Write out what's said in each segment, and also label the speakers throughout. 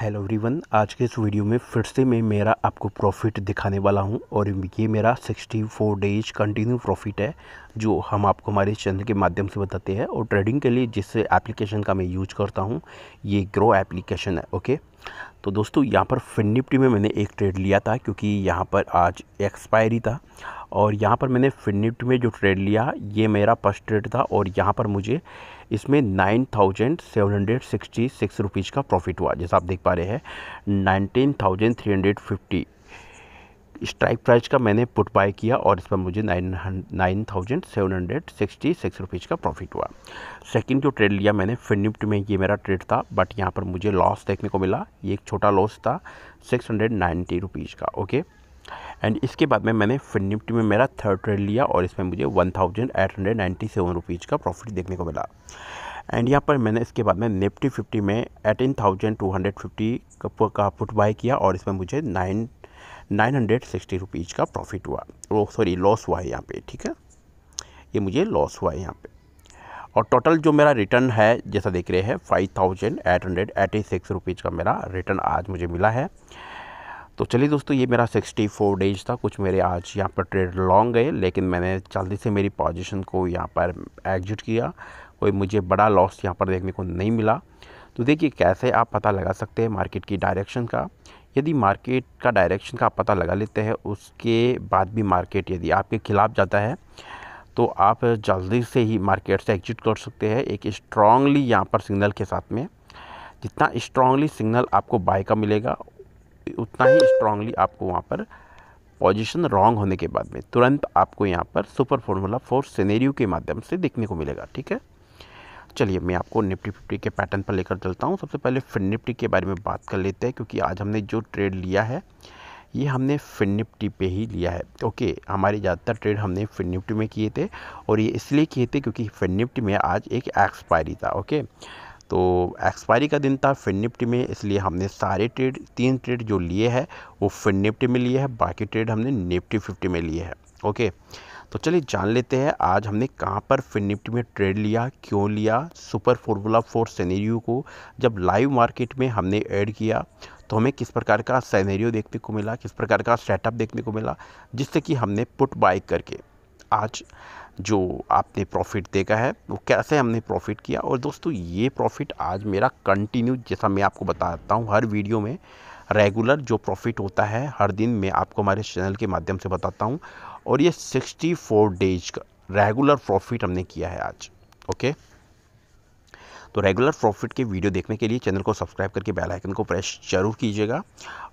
Speaker 1: Hello everyone आज के इस वीडियो में फिर से मैं मेरा आपको प्रॉफिट दिखाने वाला हूं और ये मेरा 64 डेज कंटिन्यू प्रॉफिट है जो हम आपको हमारे चैनल के माध्यम से बताते हैं और ट्रेडिंग के लिए जिस एप्लीकेशन का मैं यूज करता हूं ये ग्रो एप्लीकेशन है ओके तो दोस्तों यहाँ पर फिन निफ्टी में मैंने एक ट्रेड लिया था क्योंकि यहाँ पर आज एक्सपायरी था और यहाँ पर मैंने फिन निफ्टी में जो ट्रेड लिया ये मेरा फर्स्ट ट्रेड था और यहाँ पर मुझे इसमें nine thousand seven hundred sixty six rupees का प्रॉफिट हुआ जैसा आप देख पा रहे हैं nineteen thousand three hundred fifty strike price का मैंने पुट बाय किया और इस पर मुझे nine nine thousand seven hundred sixty six rupees का प्रॉफिट हुआ सेकंड जो ट्रेड लिया मैंने फिनिप्ट में ये मेरा ट्रेड था बट यहाँ पर मुझे लॉस देखने को मिला ये एक छोटा लॉस था सिक्स हंड्रेड नाइन्टी रुपीज़ का ओके एंड इसके बाद में मैंने फिनिप्ट में मेरा थर्ड ट्रेड लिया और इसमें मुझे one thousand eight hundred ninety seven rupees का प्रॉफिट देखने को मिला एंड यहाँ पर मैंने इसके बाद में निफ्टी फिफ्टी में eighteen thousand two hundred fifty का पुट बाय किया और इसमें मुझे nine nine hundred sixty rupees का प्रॉफिट हुआ वो सॉरी लॉस हुआ है यहाँ पे ठीक है ये मुझे लॉस हुआ है यहाँ पे और टोटल जो मेरा रिटर्न है जैसा देख रहे हैं five thousand eight hundred eighty six rupees का मेरा रिटर्न आज मुझे मिला है तो चलिए दोस्तों ये मेरा सिक्सटी फोर डेज था कुछ मेरे आज यहाँ पर ट्रेड लॉन्ग गए लेकिन मैंने जल्दी से मेरी पोजिशन को यहाँ पर एग्जिट किया कोई मुझे बड़ा लॉस यहाँ पर देखने को नहीं मिला तो देखिए कैसे आप पता लगा सकते हैं मार्केट की डायरेक्शन का यदि मार्केट का डायरेक्शन का पता लगा लेते हैं उसके बाद भी मार्केट यदि आपके खिलाफ जाता है तो आप जल्दी से ही मार्केट से एग्जिट कर सकते हैं एक स्ट्रांगली यहाँ पर सिग्नल के साथ में जितना स्ट्रांगली सिग्नल आपको बाय का मिलेगा उतना ही स्ट्रांगली आपको वहाँ पर पोजीशन रॉन्ग होने के बाद में तुरंत आपको यहाँ पर सुपर फार्मूला फोर सिनेरियो के माध्यम से देखने को मिलेगा ठीक है चलिए मैं आपको निफ्टी फिफ्टी के पैटर्न पर लेकर चलता हूँ सबसे पहले फिन निफ्टी के बारे में बात कर लेते हैं क्योंकि आज हमने जो ट्रेड लिया है ये हमने फिन निफ्टी पे ही लिया है ओके हमारे ज़्यादातर ट्रेड हमने फिन निफ्टी में किए थे और ये इसलिए किए थे क्योंकि फिन निफ्टी में आज एक एक्सपायरी था ओके तो एक्सपायरी का दिन था फिन निफ्टी में इसलिए हमने सारे ट्रेड तीन ट्रेड जो लिए हैं वो फिन निफ्टी में लिए है बाकी ट्रेड हमने निफ्टी फिफ्टी में लिए है ओके okay. तो चलिए जान लेते हैं आज हमने कहाँ पर फिन निफ्टी में ट्रेड लिया क्यों लिया सुपर फॉर्मूला फोर सैनेरियो को जब लाइव मार्केट में हमने ऐड किया तो हमें किस प्रकार का सैनेरियो देखने को मिला किस प्रकार का सेटअप देखने को मिला जिससे कि हमने पुट बाय करके आज जो आपने प्रॉफिट देखा है वो कैसे हमने प्रॉफिट किया और दोस्तों ये प्रॉफिट आज मेरा कंटिन्यू जैसा मैं आपको बताता हूँ हर वीडियो में रेगुलर जो प्रॉफिट होता है हर दिन मैं आपको हमारे चैनल के माध्यम से बताता हूँ और ये 64 डेज का रेगुलर प्रॉफिट हमने किया है आज ओके तो रेगुलर प्रॉफिट के वीडियो देखने के लिए चैनल को सब्सक्राइब करके बेल आइकन को प्रेस जरूर कीजिएगा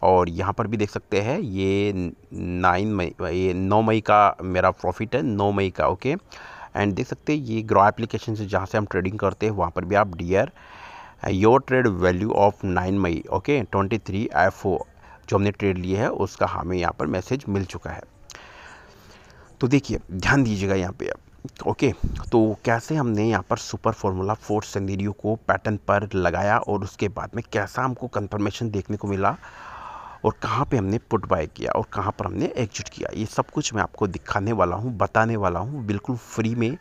Speaker 1: और यहाँ पर भी देख सकते हैं ये नाइन मई ये नौ मई का मेरा प्रॉफिट है नौ मई का ओके एंड देख सकते हैं ये ग्रो एप्लीकेशन से जहाँ से हम ट्रेडिंग करते हैं वहाँ पर भी आप dear your trade value of nine May okay twenty three F O जो हमने ट्रेड लिए है उसका हमें यहाँ पर मैसेज मिल चुका है तो देखिए ध्यान दीजिएगा यहाँ पे आप ओके तो कैसे हमने यहाँ पर सुपर फार्मूला फोर सिनेरियो को पैटर्न पर लगाया और उसके बाद में कैसा हमको कंफर्मेशन देखने को मिला और कहाँ पे हमने पुट बाय किया और कहाँ पर हमने एग्जिट किया ये सब कुछ मैं आपको दिखाने वाला हूँ बताने वाला हूँ बिल्कुल फ्री में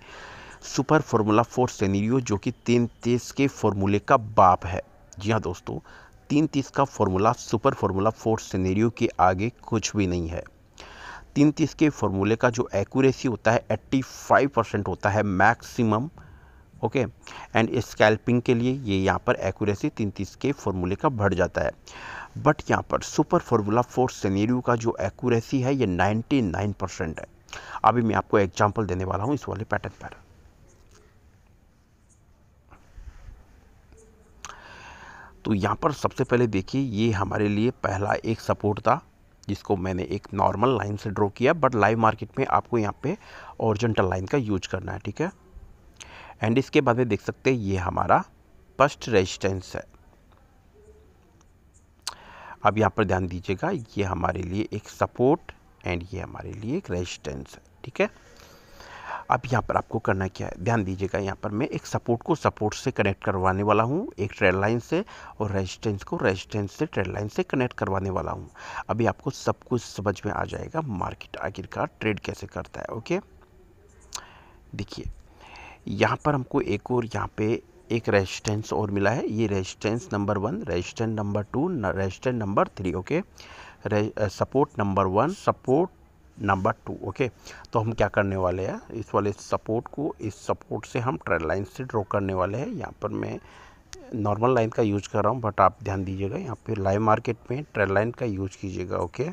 Speaker 1: सुपर फार्मूला फोर सिनेरियो जो कि तीन तीस के फॉर्मूले का बाप है जी हाँ दोस्तों तीन तीस का formula super formula four scenario के आगे कुछ भी नहीं है तीन तीस के फॉर्मूले का जो एक्यूरेसी होता है 85 परसेंट होता है मैक्सिमम ओके एंड स्कैल्पिंग के लिए ये यहाँ पर एक्यूरेसी तीन तीस के फॉर्मूले का बढ़ जाता है बट यहाँ पर सुपर फार्मूला फोर सीनेरियो का जो एक्यूरेसी है ये 99 परसेंट है अभी मैं आपको एग्जाम्पल देने वाला हूँ इस वाले पैटर्न पर तो यहाँ पर सबसे पहले देखिए ये हमारे लिए पहला एक सपोर्ट था जिसको मैंने एक नॉर्मल लाइन से ड्रॉ किया बट लाइव मार्केट में आपको यहाँ पे ओरिजेंटल लाइन का यूज करना है ठीक है एंड इसके बाद में देख सकते हैं ये हमारा फर्स्ट रेजिस्टेंस है अब यहाँ पर ध्यान दीजिएगा ये हमारे लिए एक सपोर्ट एंड ये हमारे लिए एक रेजिस्टेंस है ठीक है अब यहाँ पर आपको करना क्या है ध्यान दीजिएगा यहाँ पर मैं एक सपोर्ट को सपोर्ट से कनेक्ट करवाने वाला हूँ एक ट्रेड लाइन से और रेजिस्टेंस को रेजिस्टेंस से ट्रेड लाइन से कनेक्ट करवाने वाला हूँ अभी आपको सब कुछ समझ में आ जाएगा मार्केट आखिरकार ट्रेड कैसे करता है ओके देखिए यहाँ पर हमको एक और यहाँ पे एक रेजिस्टेंस और मिला है ये resistance number one resistance number two resistance number three okay support number one support number two okay तो हम क्या करने वाले हैं इस वाले सपोर्ट को इस सपोर्ट से हम ट्रेड लाइन से ड्रॉ करने वाले हैं यहाँ पर मैं नॉर्मल लाइन का यूज कर रहा हूँ बट आप ध्यान दीजिएगा यहाँ पे लाइव मार्केट में ट्रेड लाइन का यूज कीजिएगा ओके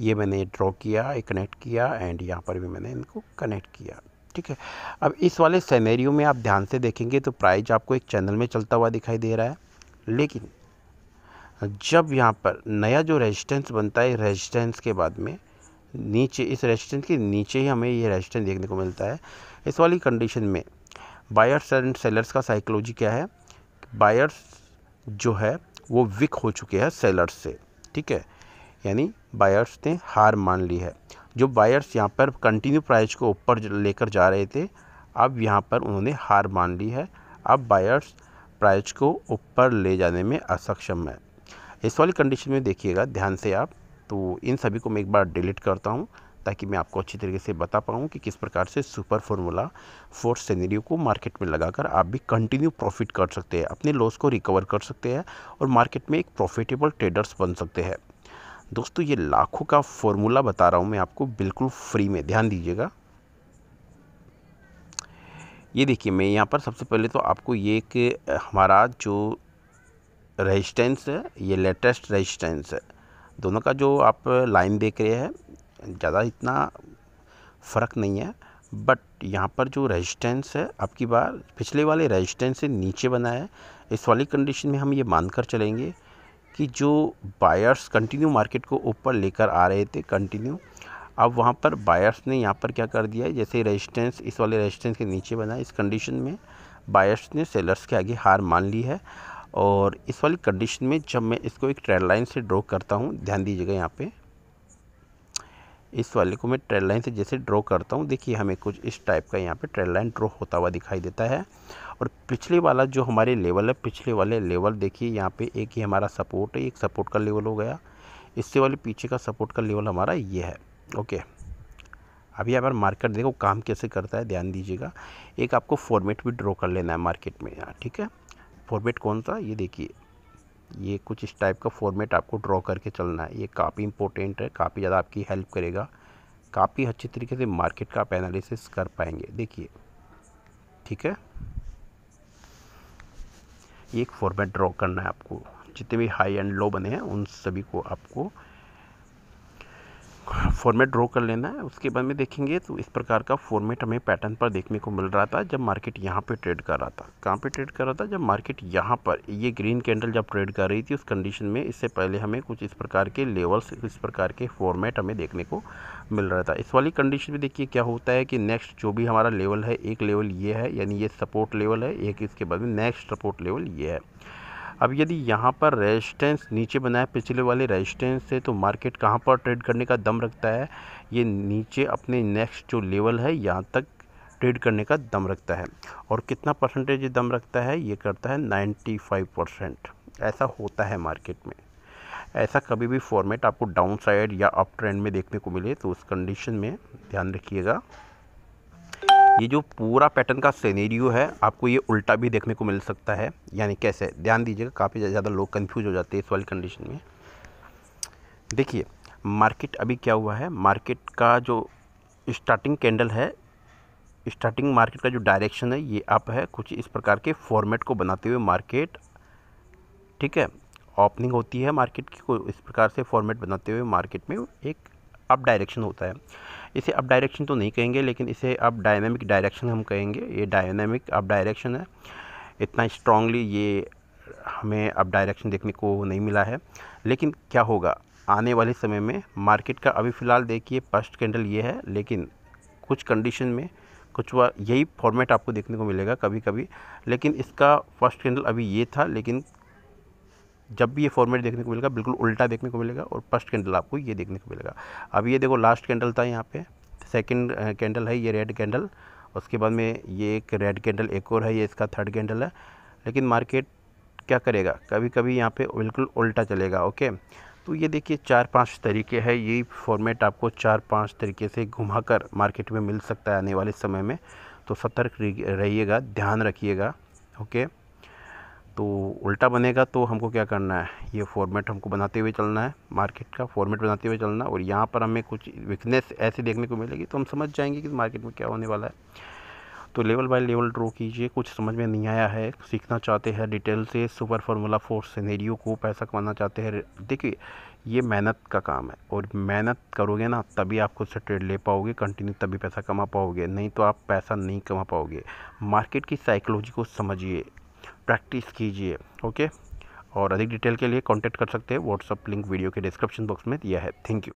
Speaker 1: ये मैंने ड्रॉ किया कनेक्ट किया एंड यहाँ पर भी मैंने इनको कनेक्ट किया ठीक है अब इस वाले सैनैरियो में आप ध्यान से देखेंगे तो प्राइज आपको एक चैनल में चलता हुआ दिखाई दे रहा है लेकिन जब यहाँ पर नया जो रेजिस्टेंस बनता है रेजिस्टेंस के बाद में नीचे इस रेजिस्टेंस के नीचे ही हमें ये रेजिस्टेंस देखने को मिलता है इस वाली कंडीशन में बायर्स एंड सेलर्स का साइकोलॉजी क्या है बायर्स जो है वो विक हो चुके हैं सेलर्स से ठीक है यानी बायर्स ने हार मान ली है जो बायर्स यहाँ पर कंटिन्यू प्राइस को ऊपर लेकर जा रहे थे अब यहाँ पर उन्होंने हार मान ली है अब बायर्स प्राइस को ऊपर ले जाने में असक्षम है इस वाली कंडीशन में देखिएगा ध्यान से आप तो इन सभी को मैं एक बार डिलीट करता हूँ ताकि मैं आपको अच्छी तरीके से बता पाऊँ कि किस प्रकार से सुपर फार्मूला फोर सेनेरियो को मार्केट में लगाकर आप भी कंटिन्यू प्रॉफिट कर सकते हैं अपने लॉस को रिकवर कर सकते हैं और मार्केट में एक प्रॉफिटेबल ट्रेडर्स बन सकते हैं दोस्तों ये लाखों का फॉर्मूला बता रहा हूँ मैं आपको बिल्कुल फ्री में ध्यान दीजिएगा ये देखिए मैं यहाँ पर सबसे पहले तो आपको ये कि हमारा जो रेजिस्टेंस है ये लेटेस्ट रेजिस्टेंस है दोनों का जो आप लाइन देख रहे हैं ज़्यादा इतना फ़र्क नहीं है बट यहाँ पर जो रेजिस्टेंस है आपकी बार पिछले वाले रेजिस्टेंस से नीचे बना है इस वाली कंडीशन में हम ये मानकर चलेंगे कि जो बायर्स कंटिन्यू मार्केट को ऊपर लेकर आ रहे थे कंटिन्यू अब वहाँ पर बायर्स ने यहाँ पर क्या कर दिया है जैसे रेजिस्टेंस इस वाले रेजिस्टेंस के नीचे बना है इस कंडीशन में बायर्स ने सेलर्स के आगे हार मान ली है और इस वाली कंडीशन में जब मैं इसको एक ट्रेड लाइन से ड्रॉ करता हूँ ध्यान दीजिएगा यहाँ पे इस वाले को मैं ट्रेड लाइन से जैसे ड्रॉ करता हूँ देखिए हमें कुछ इस टाइप का यहाँ पे ट्रेड लाइन ड्रॉ होता हुआ दिखाई देता है और पिछले वाला जो हमारे लेवल है पिछले वाले लेवल देखिए यहाँ पे एक ही हमारा सपोर्ट है एक सपोर्ट का लेवल हो गया इससे वाले पीछे का सपोर्ट का लेवल हमारा ये है ओके अभी यहाँ पर मार्केट देखो काम कैसे करता है ध्यान दीजिएगा एक आपको फॉर्मेट भी ड्रॉ कर लेना है मार्केट में यहाँ ठीक है फॉर्मेट कौन सा ये देखिए ये कुछ इस टाइप का फॉर्मेट आपको ड्रॉ करके चलना है ये काफ़ी इंपॉर्टेंट है काफ़ी ज़्यादा आपकी हेल्प करेगा काफ़ी अच्छे तरीके से मार्केट का आप एनालिसिस कर पाएंगे देखिए ठीक है ये एक फॉर्मेट ड्रॉ करना है आपको जितने भी हाई एंड लो बने हैं उन सभी को आपको फॉर्मेट ड्रॉ कर लेना है उसके बाद में देखेंगे तो इस प्रकार का फॉर्मेट हमें पैटर्न पर देखने को मिल रहा था जब मार्केट यहाँ पे ट्रेड कर रहा था कहाँ पे ट्रेड कर रहा था जब मार्केट यहाँ पर ये ग्रीन कैंडल जब ट्रेड कर रही थी उस कंडीशन में इससे पहले हमें कुछ इस प्रकार के लेवल्स इस प्रकार के फॉर्मेट हमें देखने को मिल रहा था इस वाली कंडीशन में देखिए क्या होता है कि नेक्स्ट जो भी हमारा लेवल है एक लेवल ये है यानी ये सपोर्ट लेवल है एक इसके बाद में नेक्स्ट सपोर्ट लेवल ये है अब यदि यहाँ पर रेजिस्टेंस नीचे बनाए पिछले वाले रेजिस्टेंस से तो मार्केट कहाँ पर ट्रेड करने का दम रखता है ये नीचे अपने नेक्स्ट जो लेवल है यहाँ तक ट्रेड करने का दम रखता है और कितना परसेंटेज ये दम रखता है ये करता है फाइव परसेंट ऐसा होता है मार्केट में ऐसा कभी भी फॉर्मेट आपको डाउन साइड या अप ट्रेंड में देखने को मिले तो उस कंडीशन में ध्यान रखिएगा ये जो पूरा पैटर्न का सीनेरियो है आपको ये उल्टा भी देखने को मिल सकता है यानी कैसे ध्यान दीजिएगा काफ़ी ज़्यादा लोग कन्फ्यूज हो जाते हैं इस वाली कंडीशन में देखिए मार्केट अभी क्या हुआ है मार्केट का जो स्टार्टिंग कैंडल है स्टार्टिंग मार्केट का जो डायरेक्शन है ये अप है कुछ इस प्रकार के फॉर्मेट को बनाते हुए मार्केट ठीक है ओपनिंग होती है मार्केट की को इस प्रकार से फॉर्मेट बनाते हुए मार्केट में एक अप डायरेक्शन होता है इसे अप डायरेक्शन तो नहीं कहेंगे लेकिन इसे अब डायनेमिक डायरेक्शन हम कहेंगे ये डायनेमिक अप डायरेक्शन है इतना स्ट्रांगली ये हमें अब डायरेक्शन देखने को नहीं मिला है लेकिन क्या होगा आने वाले समय में मार्केट का अभी फ़िलहाल देखिए फर्स्ट कैंडल ये है लेकिन कुछ कंडीशन में कुछ यही फॉर्मेट आपको देखने को मिलेगा कभी कभी लेकिन इसका फर्स्ट कैंडल अभी ये था लेकिन जब भी ये फॉर्मेट देखने को मिलेगा बिल्कुल उल्टा देखने को मिलेगा और फर्स्ट कैंडल आपको ये देखने को मिलेगा अब ये देखो लास्ट कैंडल था यहाँ पे सेकंड कैंडल है ये रेड कैंडल उसके बाद में ये एक रेड कैंडल एक और है ये इसका थर्ड कैंडल है लेकिन मार्केट क्या करेगा कभी कभी यहाँ पर बिल्कुल उल्टा चलेगा ओके तो ये देखिए चार पाँच तरीके है ये फॉर्मेट आपको चार पाँच तरीके से घुमाकर मार्केट में मिल सकता है आने वाले समय में तो सतर्क रहिएगा ध्यान रखिएगा ओके तो उल्टा बनेगा तो हमको क्या करना है ये फॉर्मेट हमको बनाते हुए चलना है मार्केट का फॉर्मेट बनाते हुए चलना और यहाँ पर हमें कुछ वीकनेस ऐसे देखने को मिलेगी तो हम समझ जाएंगे कि मार्केट में क्या होने वाला है तो लेवल बाय लेवल ड्रॉ कीजिए कुछ समझ में नहीं आया है सीखना चाहते हैं डिटेल से सुपर फार्मूला फोर सीनेरियो को पैसा कमाना चाहते हैं देखिए ये मेहनत का काम है और मेहनत करोगे ना तभी आपको से ट्रेड ले पाओगे कंटिन्यू तभी पैसा कमा पाओगे नहीं तो आप पैसा नहीं कमा पाओगे मार्केट की साइकोलॉजी को समझिए प्रैक्टिस कीजिए ओके और अधिक डिटेल के लिए कॉन्टैक्ट कर सकते हैं व्हाट्सअप लिंक वीडियो के डिस्क्रिप्शन बॉक्स में दिया है थैंक यू